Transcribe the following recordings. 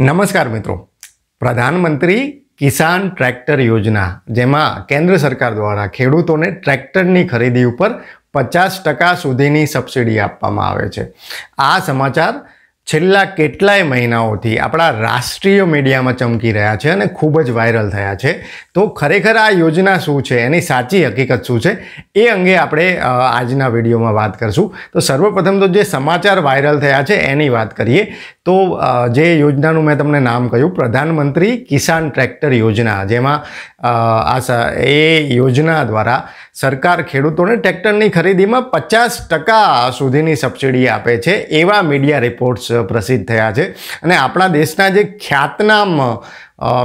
નમસ્કાર મિત્રો પ્રધાનમંત્રી કિસાન ટ્રેક્ટર યોજના જેમાં કેન્દ્ર સરકાર દ્વારા ખેડૂતોને ટ્રેક્ટરની ખરીદી ઉપર પચાસ ટકા સુધીની સબસિડી આપવામાં આવે છે આ સમાચાર છેલ્લા કેટલાય મહિનાઓથી આપણા રાષ્ટ્રીય મીડિયામાં ચમકી રહ્યા છે અને ખૂબ જ વાયરલ થયા છે તો ખરેખર આ યોજના શું છે એની સાચી હકીકત શું છે એ અંગે આપણે આજના વિડીયોમાં વાત કરીશું તો સર્વપ્રથમ તો જે સમાચાર વાયરલ થયા છે એની વાત કરીએ તો જે યોજનાનું મેં તમને નામ કહ્યું પ્રધાનમંત્રી કિસાન ટ્રેક્ટર યોજના જેમાં આ એ યોજના દ્વારા સરકાર ખેડૂતોને ટ્રેક્ટરની ખરીદીમાં પચાસ ટકા સુધીની સબસિડી આપે છે એવા મીડિયા રિપોર્ટ્સ પ્રસિદ્ધ થયા છે અને આપણા દેશના જે ખ્યાતનામ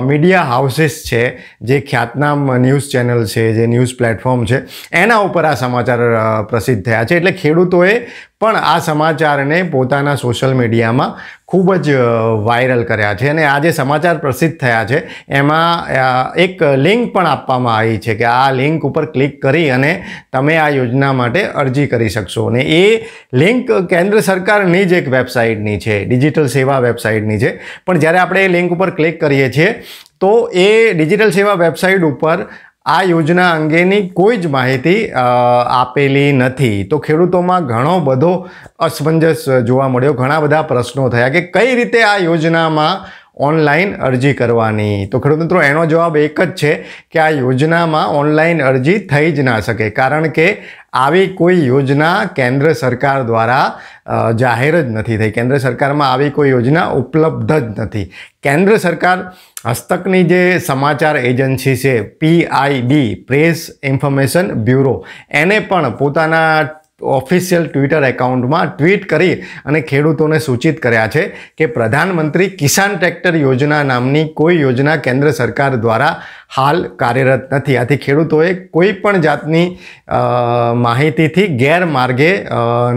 મીડિયા હાઉસીસ છે જે ખ્યાતનામ ન્યૂઝ ચેનલ છે જે ન્યૂઝ પ્લેટફોર્મ છે એના ઉપર આ સમાચાર પ્રસિદ્ધ થયા છે એટલે ખેડૂતોએ પણ આ સમાચારને પોતાના સોશિયલ મીડિયામાં ખૂબ જ વાયરલ કર્યા છે અને આ જે સમાચાર પ્રસિદ્ધ થયા છે એમાં એક લિંક પણ આપવામાં આવી છે કે આ લિંક ઉપર ક્લિક કરી અને તમે આ યોજના માટે અરજી કરી શકશો અને એ લિંક કેન્દ્ર સરકારની જ એક વેબસાઇટની છે ડિજિટલ સેવા વેબસાઇટની છે પણ જ્યારે આપણે એ લિંક ઉપર ક્લિક કરીએ છીએ તો એ ડિજિટલ સેવા વેબસાઇટ ઉપર આ યોજના અંગેની કોઈ જ માહિતી આપેલી નથી તો ખેડૂતોમાં ઘણો બધો અસમંજસ જોવા મળ્યો ઘણા બધા પ્રશ્નો થયા કે કઈ રીતે આ યોજનામાં ઓનલાઈન અરજી કરવાની તો ખેડૂત મિત્રો એનો જવાબ એક જ છે કે આ યોજનામાં ઓનલાઈન અરજી થઈ જ ના શકે કારણ કે આવી કોઈ યોજના કેન્દ્ર સરકાર દ્વારા જાહેર જ નથી થઈ કેન્દ્ર સરકારમાં આવી કોઈ યોજના ઉપલબ્ધ જ નથી કેન્દ્ર સરકાર હસ્તકની જે સમાચાર એજન્સી છે પીઆઈબી પ્રેસ ઇન્ફોર્મેશન બ્યુરો એને પણ પોતાના ઓફિશિયલ ટ્વિટર એકાઉન્ટમાં ટ્વીટ કરી અને ખેડૂતોને સૂચિત કર્યા છે કે પ્રધાનમંત્રી કિસાન ટ્રેક્ટર યોજના નામની કોઈ યોજના કેન્દ્ર સરકાર દ્વારા હાલ કાર્યરત નથી આથી ખેડૂતોએ કોઈ પણ જાતની માહિતીથી ગેરમાર્ગે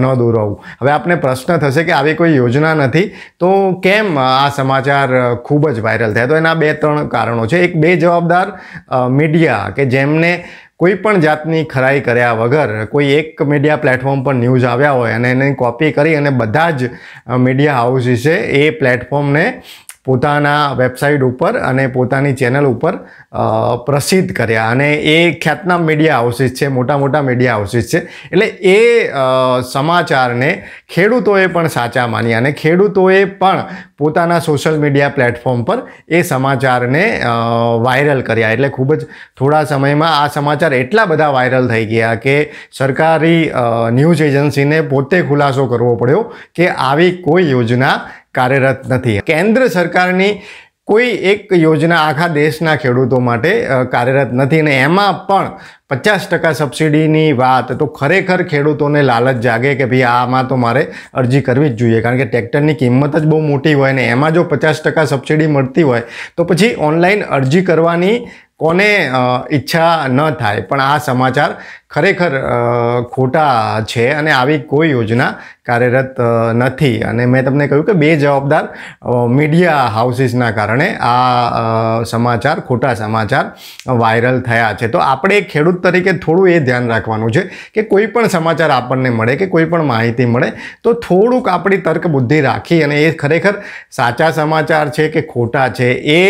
ન દોરવું હવે આપને પ્રશ્ન થશે કે આવી કોઈ યોજના નથી તો કેમ આ સમાચાર ખૂબ જ વાયરલ થયા તો એના બે ત્રણ કારણો છે એક બે જવાબદાર મીડિયા કે જેમને કોઈ પણ જાતની ખરાઈ કર્યા વગર કોઈ એક મીડિયા પ્લેટફોર્મ પર ન્યૂઝ આવ્યા હોય અને એને કોપી કરી અને બધા જ મીડિયા હાઉસીસે એ પ્લેટફોર્મને પોતાના વેબસાઇટ ઉપર અને પોતાની ચેનલ ઉપર પ્રસિદ્ધ કર્યા અને એ ખ્યાતનામ મીડિયા હાઉસીસ છે મોટા મોટા મીડિયા હાઉસીસ છે એટલે એ સમાચારને ખેડૂતોએ પણ સાચા માન્યા અને ખેડૂતોએ પણ પોતાના સોશિયલ મીડિયા પ્લેટફોર્મ પર એ સમાચારને વાયરલ કર્યા એટલે ખૂબ જ થોડા સમયમાં આ સમાચાર એટલા બધા વાયરલ થઈ ગયા કે સરકારી ન્યૂઝ એજન્સીને પોતે ખુલાસો કરવો પડ્યો કે આવી કોઈ યોજના કાર્યરત નથી કેન્દ્ર સરકારની કોઈ એક યોજના આખા દેશના ખેડૂતો માટે કાર્યરત નથી અને એમાં પણ પચાસ ટકા સબસિડીની વાત તો ખરેખર ખેડૂતોને લાલચ જાગે કે ભાઈ આમાં તો મારે અરજી કરવી જ જોઈએ કારણ કે ટ્રેક્ટરની કિંમત જ બહુ મોટી હોય અને એમાં જો પચાસ ટકા સબસિડી મળતી હોય તો પછી ઓનલાઈન અરજી કરવાની કોને ઈચ્છા ન થાય પણ આ સમાચાર ખરેખર ખોટા છે અને આવી કોઈ યોજના કાર્યરત નથી અને મેં તમને કહ્યું કે બે જવાબદાર મીડિયા હાઉસીસના કારણે આ સમાચાર ખોટા સમાચાર વાયરલ થયા છે તો આપણે ખેડૂત તરીકે થોડું એ ધ્યાન રાખવાનું છે કે કોઈ પણ સમાચાર આપણને મળે કે કોઈ પણ માહિતી મળે તો થોડુંક આપણી તર્ક બુદ્ધિ રાખી અને એ ખરેખર સાચા સમાચાર છે કે ખોટા છે એ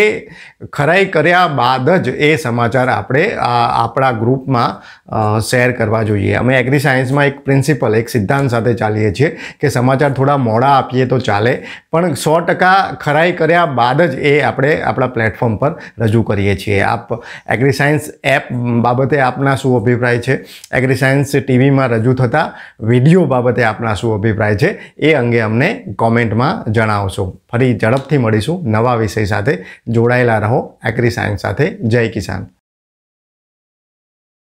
ખરાઈ કર્યા બાદ જ એ સમાચાર આપણે આપણા ગ્રુપમાં શેર કરવા જોઈએ અમે એગ્રી સાયન્સમાં એક પ્રિન્સિપલ એક સિદ્ધાંત સાથે ચાલીએ છીએ કે સમાચાર થોડા મોડા આપીએ તો ચાલે પણ સો ટકા ખરાઈ કર્યા બાદ જ એ આપણે આપણા પ્લેટફોર્મ પર રજૂ કરીએ છીએ આપ એગ્રી સાયન્સ એપ બાબતે આપના શું અભિપ્રાય છે એગ્રી સાયન્સ ટીવીમાં રજૂ થતા વિડીયો બાબતે આપના શું અભિપ્રાય છે એ અંગે અમને કોમેન્ટમાં જણાવશો ફરી ઝડપથી મળીશું નવા વિષય સાથે જોડાયેલા રહો એગ્રી સાયન્સ સાથે જય કિસાન